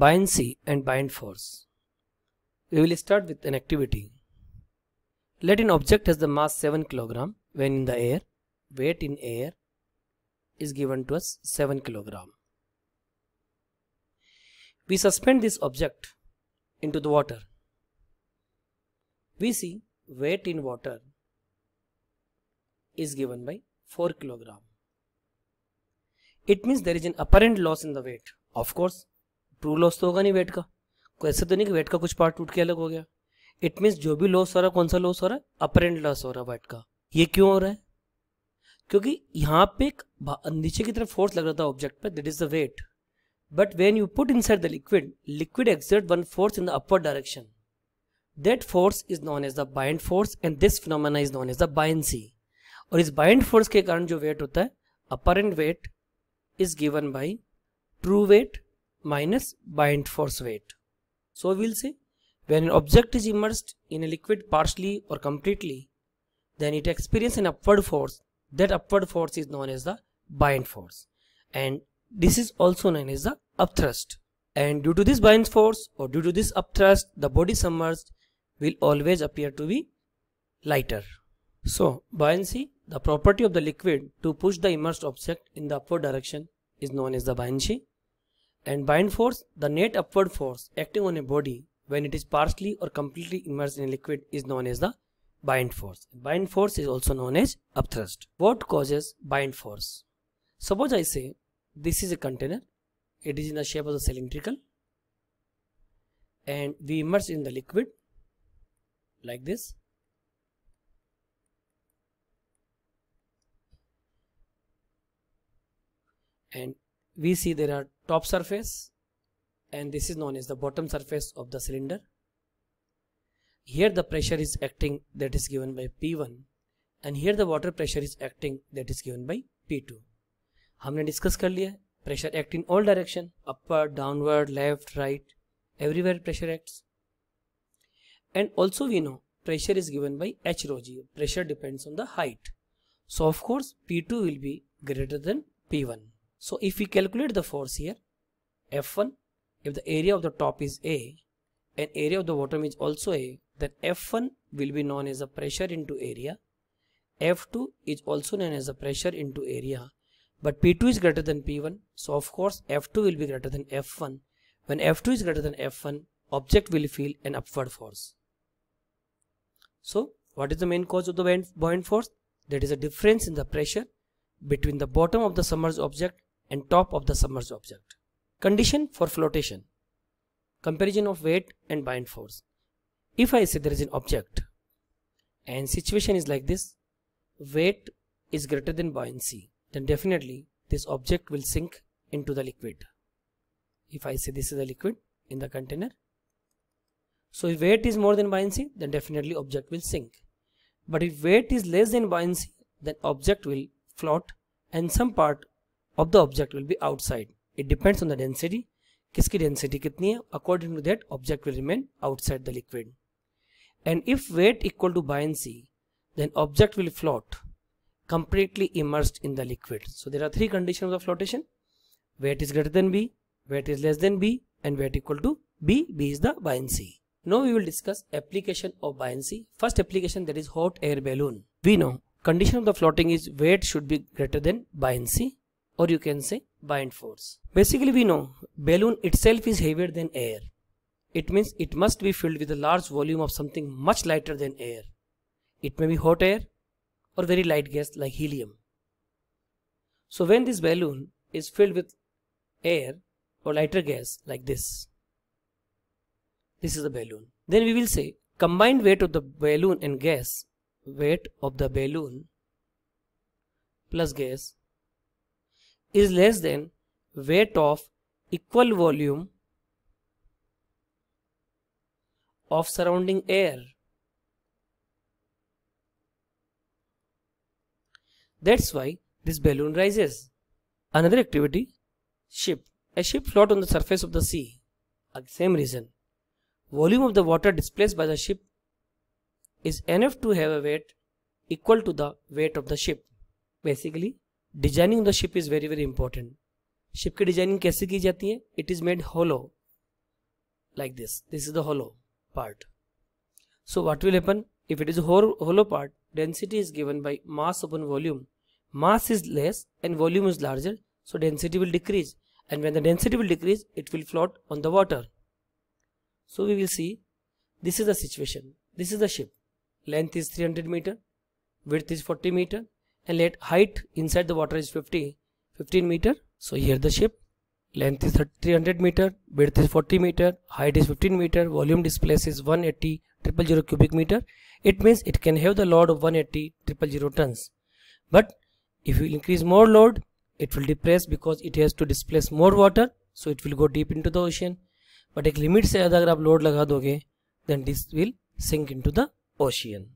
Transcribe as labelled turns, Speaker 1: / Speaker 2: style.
Speaker 1: Buoyancy and bind force. We will start with an activity. Let an object has the mass 7 kg when in the air, weight in air is given to us 7 kg. We suspend this object into the water. We see weight in water is given by 4 kg. It means there is an apparent loss in the weight. Of course, true loss तो होगा नहीं wait का कोई ऐसा तो नहीं कि wait का कुछ पार्ट टूट के अलग हो गया इट मीन्स जो भी लॉस हो रहा है कौन सा लॉस हो रहा है अपरेंट लॉस हो रहा है वेट का ये क्यों हो रहा है क्योंकि यहाँ पे एक नीचे की तरफ फोर्स लग रहा था ऑब्जेक्ट पर that is the weight but when you put inside the liquid liquid exert one force in the upper direction that force is known as the buoyant force and this phenomena is known as the buoyancy और इस bind force के कारण जो weight होता है apparent weight is given by true weight minus bind force weight. So we'll see when an object is immersed in a liquid partially or completely, then it experiences an upward force. That upward force is known as the bind force. And this is also known as the upthrust. And due to this bind force or due to this upthrust, the body submerged will always appear to be lighter. So buoyancy, the property of the liquid to push the immersed object in the upward direction is known as the buoyancy. And bind force, the net upward force acting on a body when it is partially or completely immersed in a liquid is known as the bind force. Bind force is also known as upthrust. What causes bind force? Suppose I say this is a container, it is in the shape of a cylindrical and we immerse in the liquid like this. And we see there are top surface and this is known as the bottom surface of the cylinder. Here the pressure is acting that is given by P1 and here the water pressure is acting that is given by P2. We have discussed pressure act in all direction upward, downward, left, right everywhere pressure acts and also we know pressure is given by h rho g pressure depends on the height so of course p2 will be greater than p1 so if we calculate the force here, F1, if the area of the top is A and area of the bottom is also A, then F1 will be known as a pressure into area. F2 is also known as a pressure into area. But P2 is greater than P1. So of course F2 will be greater than F1. When F2 is greater than F1, object will feel an upward force. So what is the main cause of the buoyant force? That is a difference in the pressure between the bottom of the submerged object and top of the submerged object. Condition for flotation. Comparison of weight and bind force. If I say there is an object and situation is like this, weight is greater than buoyancy, then definitely this object will sink into the liquid. If I say this is a liquid in the container, so if weight is more than buoyancy, then definitely object will sink. But if weight is less than buoyancy, then object will float and some part of the object will be outside. It depends on the density. Kiski density कितनी है according to that object will remain outside the liquid and if weight equal to buoyancy then object will float completely immersed in the liquid. So there are three conditions of flotation. Weight is greater than B, weight is less than B and weight equal to B. B is the buoyancy. Now we will discuss application of buoyancy. First application that is hot air balloon. We know condition of the floating is weight should be greater than buoyancy or you can say bind force. Basically we know balloon itself is heavier than air. It means it must be filled with a large volume of something much lighter than air. It may be hot air or very light gas like helium. So when this balloon is filled with air or lighter gas like this, this is the balloon. Then we will say combined weight of the balloon and gas, weight of the balloon plus gas is less than weight of equal volume of surrounding air. That's why this balloon rises. Another activity, ship. A ship floats on the surface of the sea. Same reason. Volume of the water displaced by the ship is enough to have a weight equal to the weight of the ship. Basically, Designing the ship is very very important ship की designing कैसे की जाती है it is made hollow like this this part. So what will happen if it is hollow part? Density is given by mass upon volume. Mass is less and volume is larger, so density will decrease. And when the density will decrease, it will float on the water. So we will see this is the situation. This is the ship. Length is 300 meter, width is 40 meter, and let height inside the water is 50 15 meter so here the ship length is 300 meter width is 40 meter height is 15 meter volume displaced is 180 triple zero cubic meter it means it can have the load of 180 triple zero tons but if you increase more load it will depress because it has to displace more water so it will go deep into the ocean but a limit से ज़्यादा अगर load, then this will sink into the ocean.